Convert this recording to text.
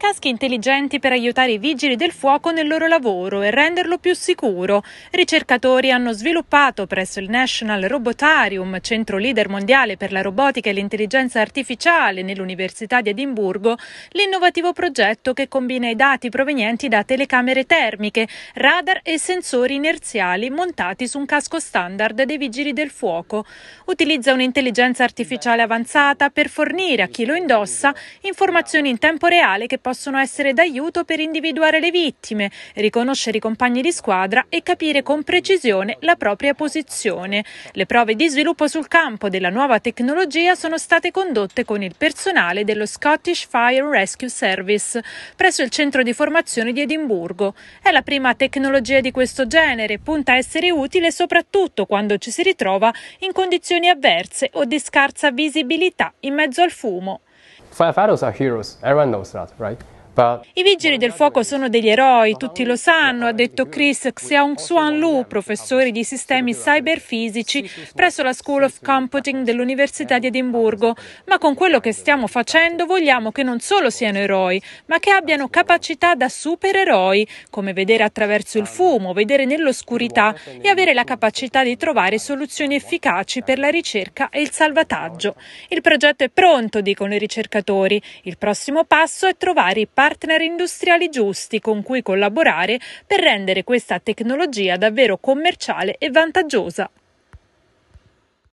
caschi intelligenti per aiutare i vigili del fuoco nel loro lavoro e renderlo più sicuro. Ricercatori hanno sviluppato presso il National Robotarium, centro leader mondiale per la robotica e l'intelligenza artificiale nell'Università di Edimburgo, l'innovativo progetto che combina i dati provenienti da telecamere termiche, radar e sensori inerziali montati su un casco standard dei vigili del fuoco. Utilizza un'intelligenza artificiale avanzata per fornire a chi lo indossa informazioni in tempo reale che possono possono essere d'aiuto per individuare le vittime, riconoscere i compagni di squadra e capire con precisione la propria posizione. Le prove di sviluppo sul campo della nuova tecnologia sono state condotte con il personale dello Scottish Fire Rescue Service presso il centro di formazione di Edimburgo. È la prima tecnologia di questo genere, punta a essere utile soprattutto quando ci si ritrova in condizioni avverse o di scarsa visibilità in mezzo al fumo. firefighters are heroes. Everyone knows that, right? I vigili del fuoco sono degli eroi, tutti lo sanno, ha detto Chris Xiaongshuan Lu, professore di sistemi cyberfisici presso la School of Computing dell'Università di Edimburgo. Ma con quello che stiamo facendo vogliamo che non solo siano eroi, ma che abbiano capacità da supereroi, come vedere attraverso il fumo, vedere nell'oscurità e avere la capacità di trovare soluzioni efficaci per la ricerca e il salvataggio. Il progetto è pronto, dicono i ricercatori. Il prossimo passo è trovare i partner industriali giusti con cui collaborare per rendere questa tecnologia davvero commerciale e vantaggiosa.